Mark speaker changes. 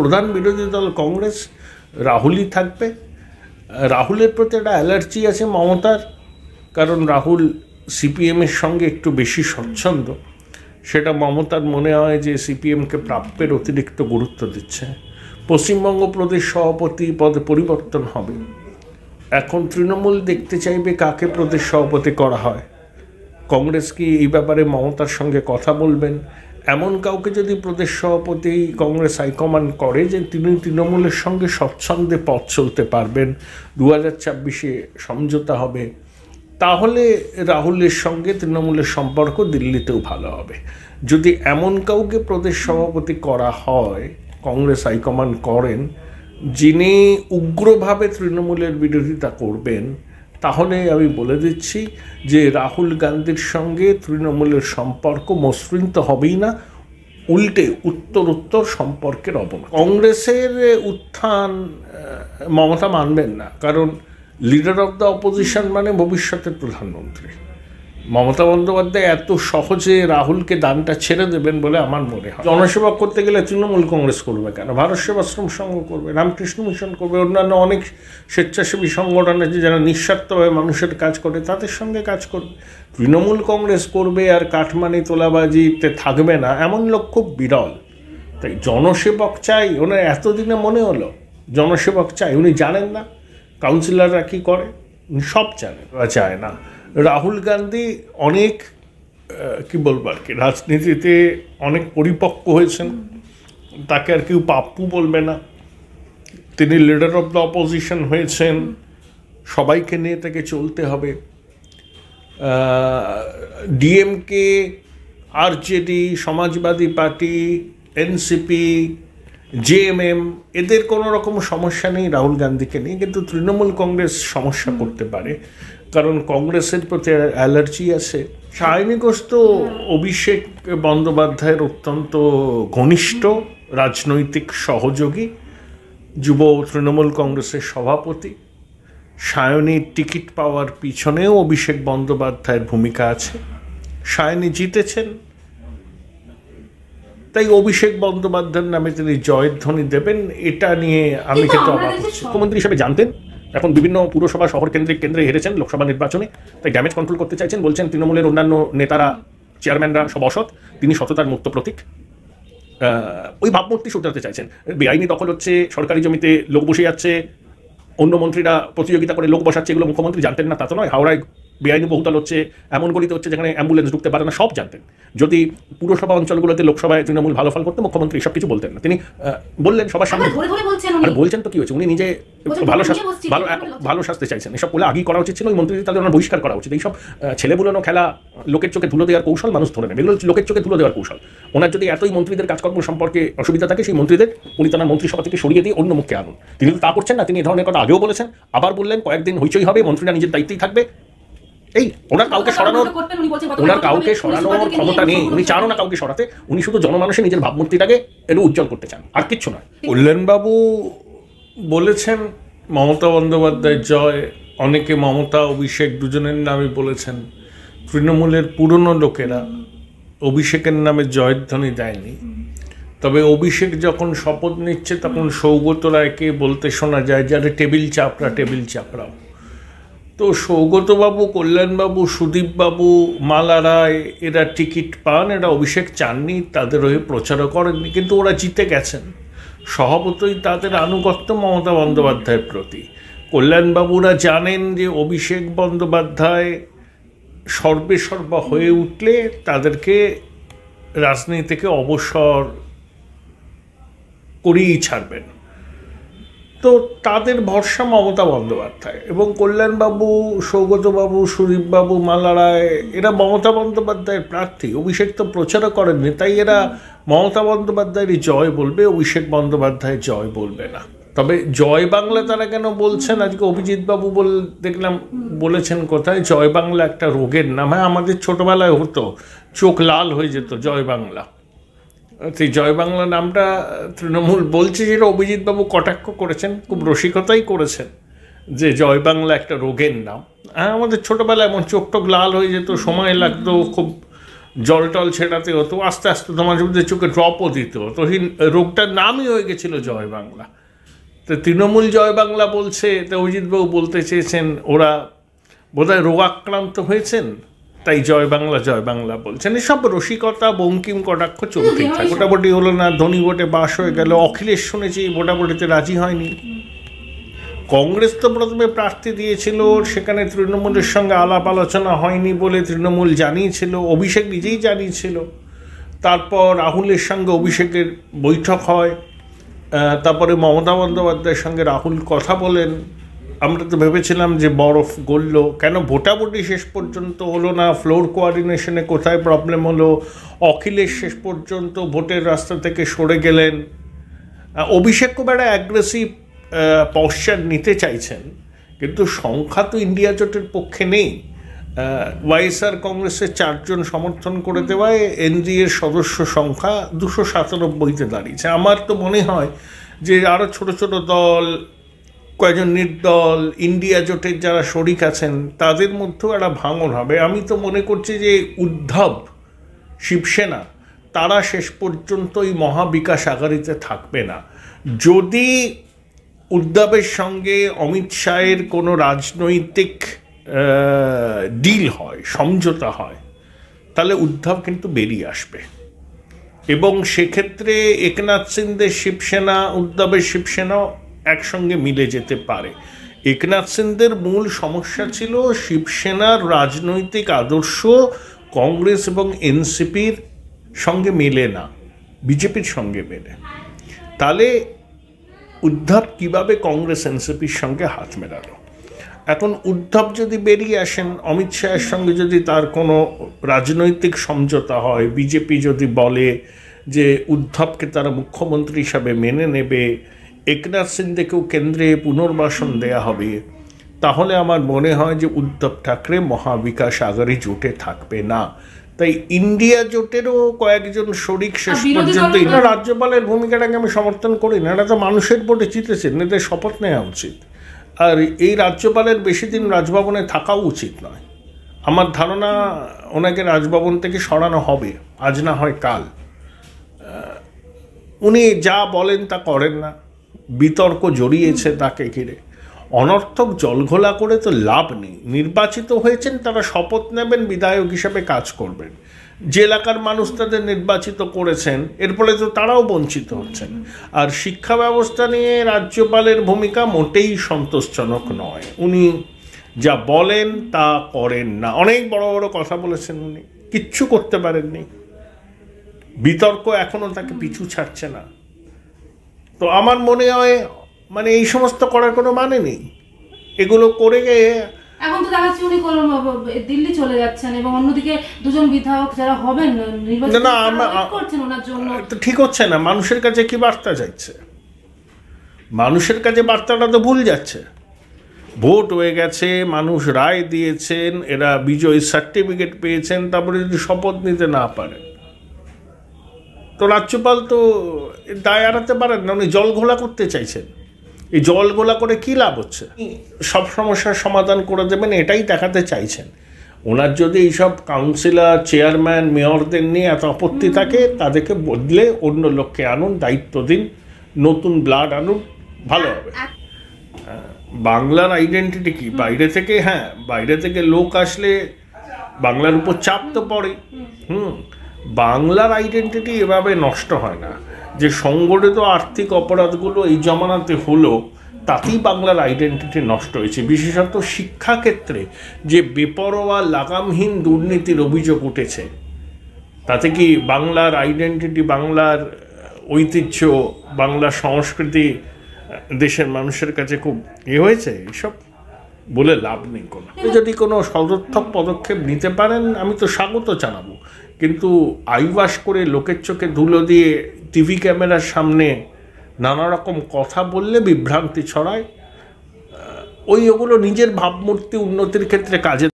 Speaker 1: প্রধান বিরোধী দল কংগ্রেস রাহুলই থাকবে রাহুলের প্রতি একটা অ্যালার্জি আছে মমতার কারণ রাহুল সিপিএমের সঙ্গে একটু বেশি স্বচ্ছন্দ সেটা মমতার মনে হয় যে সিপিএমকে প্রাপ্যের অতিরিক্ত গুরুত্ব দিচ্ছে পশ্চিমবঙ্গ প্রদেশ সভাপতি পদে পরিবর্তন হবে এখন তৃণমূল দেখতে চাইবে কাকে প্রদেশ সভাপতি করা হয় কংগ্রেস কি এই ব্যাপারে মমতার সঙ্গে কথা বলবেন এমন কাউকে যদি প্রদেশ সভাপতি কংগ্রেস হাইকমান্ড করে যে তিনি তৃণমূলের সঙ্গে স্বচ্ছন্দে পথ চলতে পারবেন দু হাজার ছাব্বিশে সমঝোতা হবে তাহলে রাহুলের সঙ্গে তৃণমূলের সম্পর্ক দিল্লিতেও ভালো হবে যদি এমন কাউকে প্রদেশ সভাপতি করা হয় কংগ্রেস হাইকমান্ড করেন যিনি উগ্রভাবে তৃণমূলের বিরোধিতা করবেন তাহলে আমি বলে দিচ্ছি যে রাহুল গান্ধীর সঙ্গে তৃণমূলের সম্পর্ক মসৃণ তো হবেই না উল্টে উত্তর উত্তর সম্পর্কের অবন কংগ্রেসের উত্থান মমতা মানবেন না কারণ লিডার অফ দ্য অপোজিশন মানে ভবিষ্যতের প্রধানমন্ত্রী মমতা বন্দ্যোপাধ্যায় এত সহজে রাহুলকে দানটা ছেড়ে দেবেন বলে আমার মনে হয় জনসেবা করতে গেলে তৃণমূল কংগ্রেস করবে কেন ভারত সেবাশ্রম সংঘ করবে রামকৃষ্ণ মিশন করবে অন্যান্য অনেক স্বেচ্ছাসেবী সংগঠন আছে যারা নিঃস্বার্থভাবে মানুষের কাজ করে তাদের সঙ্গে কাজ করবে তৃণমূল কংগ্রেস করবে আর কাঠমানি তোলাবাজিতে থাকবে না এমন লোক খুব বিরল তাই জনসেবক চাই ওনার এতদিনে মনে হলো জনসেবক চাই উনি জানেন না কাউন্সিলররা কী করে সব জানেন চায় না রাহুল গান্ধী অনেক কি বলবো আর কি রাজনীতিতে অনেক পরিপক্ক হয়েছেন তাকে আর কেউ পাপ্পু বলবে না তিনি লিডার অফ দ্য অপোজিশন হয়েছেন সবাইকে নিয়ে তাকে চলতে হবে ডিএমকে আরজেডি সমাজবাদী পার্টি এনসিপি জেএমএম এদের কোনো রকম সমস্যা নেই রাহুল গান্ধীকে নিয়ে কিন্তু তৃণমূল কংগ্রেস সমস্যা করতে পারে কারণ কংগ্রেসের প্রতি অ্যালার্জি আছে সায়নী ঘোষ অভিষেক বন্দ্যোপাধ্যায়ের অত্যন্ত ঘনিষ্ঠ রাজনৈতিক সহযোগী যুব তৃণমূল কংগ্রেসের সভাপতি সায়নীর টিকিট পাওয়ার পিছনেও অভিষেক বন্দ্যোপাধ্যায়ের ভূমিকা আছে সায়নী জিতেছেন তাই অভিষেক বন্দ্যোপাধ্যায়ের নামে তিনি জয়ধ্বনি দেবেন এটা নিয়ে আমি কিন্তু অবাক হচ্ছি মুখ্যমন্ত্রী হিসেবে জানতেন এখন বিভিন্ন পুরসভা শহর কেন্দ্রিক কেন্দ্রে হেরেছেন লোকসভা নির্বাচনে তাই ড্যামেজ কন্ট্রোল করতে চাইছেন বলছেন তৃণমূলের অন্যান্য নেতারা চেয়ারম্যানরা সব অসৎ তিনি সততার মুক্ত প্রতীক ওই ভাবমূর্তি শুধরাতে চাইছেন বেআইনি দখল হচ্ছে সরকারি জমিতে লোক বসে যাচ্ছে অন্য মন্ত্রীরা প্রতিযোগিতা করে লোক বসাচ্ছে এগুলো মুখ্যমন্ত্রী জানতেন না তা তো নয় হাওড়ায় বেআইনি বহুতাল হচ্ছে এমন গলিতে হচ্ছে যেখানে অ্যাম্বুলেন্স ঢুকতে পারে না সব জানতেন যদি পুরসভা অঞ্চলগুলোতে লোকসভায় তৃণমূল ভালো ফল করতে মুখ্যমন্ত্রী সব কিছু বলতেন না তিনি বললেন সবার সামনে আর বলছেন তো কি হয়েছে উনি নিজে ভালো ভালো ভালো শাস্তি চাইছেন এসব বলে আগেই করা উচিত ছিল ওই মন্ত্রীদের তাদের ওনার বহিষ্কার করা উচিত এইসব ছেলে খেলা লোকের চোখে ধুলো দেওয়ার কৌশল মানুষ ধরে নেবে এগুলো লোকের চোখে ধুলো দেওয়ার কৌশল ওনার যদি এতই মন্ত্রীদের কাজকর্ম সম্পর্কে অসুবিধা থাকে সেই মন্ত্রীদের উনি তার মন্ত্রিসভা থেকে সরিয়ে দিয়ে অন্য মুখে আনুন তিনি তা করছেন না তিনি এ ধরনের কথা আগেও বলেছেন আবার বললেন কয়েকদিন হইচই হবে মন্ত্রীরা নিজের দায়িত্বেই থাকবে এই ওনার কাউকে সরানোর ওনার কাউকে সরানোর ক্ষমতা নেই উনি চানও না কাউকে সরাতে উনি শুধু জনমানুষে নিজের ভাবমূর্তিটাকে একটু উজ্জ্বল করতে চান আর কিচ্ছু নয় কল্যাণবাবু বলেছেন মমতা বন্দ্যোপাধ্যায় জয় অনেকে মমতা অভিষেক দুজনের নামে বলেছেন তৃণমূলের পুরনো লোকেরা অভিষেকের নামে জয়ধ্বনি দেয়নি তবে অভিষেক যখন শপথ নিচ্ছে তখন সৌগত রায়কে বলতে শোনা যায় যারা টেবিল চাপড়া টেবিল চাপড়াও তো সৌগতবাবু কল্যাণবাবু সুদীপবাবু মালা রায় এরা টিকিট পান এরা অভিষেক চাননি তাদের হয়ে প্রচারও করেননি কিন্তু ওরা জিতে গেছেন স্বভাবতই তাদের আনুগত্য মমতা বন্দ্যোপাধ্যায়ের প্রতি কল্যাণবাবুরা জানেন যে অভিষেক বন্দ্যোপাধ্যায় সর্বেসর্বা হয়ে উঠলে তাদেরকে রাজনীতি থেকে অবসর করিয়েই ছাড়বেন তো তাদের ভরসা মমতা বন্দ্যোপাধ্যায় এবং কল্যাণবাবু সৌগতবাবু সুদীপবাবু মালারায় এরা মমতা বন্দ্যোপাধ্যায়ের প্রার্থী অভিষেক তো প্রচারও করেননি তাই এরা মমতা বন্দ্যোপাধ্যায়েরই জয় বলবে অভিষেক বন্দ্যোপাধ্যায়ের জয় বলবে না তবে জয় বাংলা তারা কেন বলছেন আজকে অভিজিৎবাবু বল দেখলাম বলেছেন কোথায় জয় বাংলা একটা রোগের নাম হ্যাঁ আমাদের ছোটোবেলায় হতো চোখ লাল হয়ে যেত জয় বাংলা সেই জয় বাংলা নামটা তৃণমূল বলছে যেটা অভিজিৎবাবু কটাক্ষ করেছেন খুব রসিকতাই করেছেন যে জয় বাংলা একটা রোগের নাম হ্যাঁ আমাদের ছোটোবেলায় এমন চোখ টোক লাল হয়ে যেত সময় লাগতো খুব জল টল ছেড়াতে হতো আস্তে আস্তে তোমার মধ্যে চোখে ড্রপও দিত তো সেই রোগটার নামই হয়ে গেছিলো জয় বাংলা তো তৃণমূল জয় বাংলা বলছে তো অভিজিৎবাবু বলতে চেয়েছেন ওরা বোধহয় রোগাক্রান্ত হয়েছেন তাই জয় বাংলা জয় বাংলা বলছেন এসব রসিকতা বঙ্কিম কটাক্ষ চলতেই থাকে ভোটাভুটি হলো না ধনী ভোটে বাস হয়ে গেল অখিলেশ শুনেছি মোটামুটিতে রাজি হয়নি কংগ্রেস তো প্রথমে প্রার্থী দিয়েছিল সেখানে তৃণমূলের সঙ্গে আলাপ আলোচনা হয়নি বলে তৃণমূল জানিয়েছিল অভিষেক নিজেই জানিয়েছিল তারপর রাহুলের সঙ্গে অভিষেকের বৈঠক হয় তারপরে মমতা বন্দ্যোপাধ্যায়ের সঙ্গে রাহুল কথা বলেন আমরা তো ভেবেছিলাম যে বরফ গলল কেন ভোটাভুটি শেষ পর্যন্ত হলো না ফ্লোর কোয়ার্ডিনেশনে কোথায় প্রবলেম হলো অখিলেশ শেষ পর্যন্ত ভোটের রাস্তা থেকে সরে গেলেন অভিষেক কুমার অ্যাগ্রেসিভ পশ্চার নিতে চাইছেন কিন্তু সংখ্যা তো ইন্ডিয়া জোটের পক্ষে নেই ওয়াইএসআর কংগ্রেসের চারজন সমর্থন করে দেওয়ায় এনডিএর সদস্য সংখ্যা দুশো সাতানব্বইতে দাঁড়িয়েছে আমার তো মনে হয় যে আরও ছোট ছোট দল কয়েকজন নির্দল ইন্ডিয়া জোটের যারা শরিক আছেন তাদের মধ্যেও একটা ভাঙন হবে আমি তো মনে করছি যে উদ্ধব শিবসেনা তারা শেষ পর্যন্ত ওই মহাবিকাশ আগারিতে থাকবে না যদি উদ্ধবের সঙ্গে অমিত শাহের কোনো রাজনৈতিক ডিল হয় সমঝোতা হয় তাহলে উদ্ধব কিন্তু বেরিয়ে আসবে এবং সেক্ষেত্রে একনাথ সিংদের শিবসেনা উদ্ধবের শিবসেনা একসঙ্গে মিলে যেতে পারে একনাথ সেনদের মূল সমস্যা ছিল শিবসেনার রাজনৈতিক আদর্শ কংগ্রেস এবং এনসিপির সঙ্গে না বিজেপির সঙ্গে মেলে তাহলে উদ্ধব কিভাবে কংগ্রেস এনসিপির সঙ্গে হাত মেলালো এখন উদ্ধব যদি বেরিয়ে আসেন অমিত শাহের সঙ্গে যদি তার কোনো রাজনৈতিক সমঝোতা হয় বিজেপি যদি বলে যে উদ্ধবকে তারা মুখ্যমন্ত্রী হিসাবে মেনে নেবে একনাথ সিন্ধেকেও কেন্দ্রে পুনর্বাসন দেয়া হবে তাহলে আমার মনে হয় যে উদ্ধব ঠাকরে মহাবিকাশ আগারে জোটে থাকবে না তাই ইন্ডিয়া জোটেরও কয়েকজন শরিক শেষ পর্যন্ত রাজ্যপালের ভূমিকাটাকে আমি সমর্থন করি না এটা তো মানুষের ভোটে জিতেছেন এদের শপথ নেওয়া উচিত আর এই রাজ্যপালের বেশি দিন রাজভবনে থাকাও উচিত নয় আমার ধারণা ওনাকে রাজভবন থেকে সরানো হবে আজ না হয় কাল উনি যা বলেন তা করেন না বিতর্ক জড়িয়েছে তাকে ঘিরে অনর্থক জলঘোলা করে তো লাভ নেই নির্বাচিত হয়েছেন তারা শপথ নেবেন বিধায়ক হিসেবে কাজ করবেন যে এলাকার মানুষ তাদের নির্বাচিত করেছেন এর ফলে তো তারাও বঞ্চিত হচ্ছেন আর শিক্ষা ব্যবস্থা নিয়ে রাজ্যপালের ভূমিকা মোটেই সন্তোষজনক নয় উনি যা বলেন তা করেন না অনেক বড় বড় কথা বলেছেন উনি কিচ্ছু করতে পারেননি বিতর্ক এখনও তাকে পিছু ছাড়ছে না তো আমার মনে হয় মানে এই সমস্ত করার কোনো মানে নেই এগুলো করে গিয়ে এখন তো দেখাচ্ছি উনি দিল্লি চলে যাচ্ছেন এবং অন্যদিকে দুজন বিধায়ক যারা হবেন নির্বাচন না আমরা করছেন ওনার জন্য তো ঠিক হচ্ছে না মানুষের কাছে কি বার্তা যাচ্ছে মানুষের কাছে বার্তাটা তো ভুল যাচ্ছে ভোট হয়ে গেছে মানুষ রায় দিয়েছেন এরা বিজয়ী সার্টিফিকেট পেয়েছেন তারপরে যদি শপথ নিতে না পারেন তো রাজ্যপাল তো দায় এড়াতে পারেন না উনি জল ঘোলা করতে চাইছেন এই জল ঘোলা করে কী লাভ হচ্ছে সব সমস্যার সমাধান করে দেবেন এটাই দেখাতে চাইছেন ওনার যদি এইসব কাউন্সিলর চেয়ারম্যান মেয়রদের নিয়ে এত আপত্তি থাকে তাদেরকে বদলে অন্য লোককে আনুন দায়িত্ব দিন নতুন ব্লাড আনুন ভালো হবে হ্যাঁ, বাংলার আইডেন্টিটি কি বাইরে থেকে হ্যাঁ বাইরে থেকে লোক আসলে বাংলার উপর চাপ তো পড়ে হুম বাংলার আইডেন্টিটি এভাবে নষ্ট হয় না যে সংগঠিত আর্থিক অপরাধগুলো এই জমানাতে হলো তাতেই বাংলার আইডেন্টিটি নষ্ট হয়েছে বিশেষত শিক্ষাক্ষেত্রে যে বেপরোয়া লাগামহীন দুর্নীতির অভিযোগ উঠেছে তাতে কি বাংলার আইডেন্টিটি বাংলার ঐতিহ্য বাংলা সংস্কৃতি দেশের মানুষের কাছে খুব ইয়ে হয়েছে এসব বলে লাভ নেই কোনো যদি কোনো সদর্থক পদক্ষেপ নিতে পারেন আমি তো স্বাগত জানাবো কিন্তু আইওয়াশ করে লোকের চোখে ধুলো দিয়ে টিভি ক্যামেরার সামনে নানা রকম কথা বললে বিভ্রান্তি ছড়ায় ওই ওগুলো নিজের ভাবমূর্তি উন্নতির ক্ষেত্রে কাজে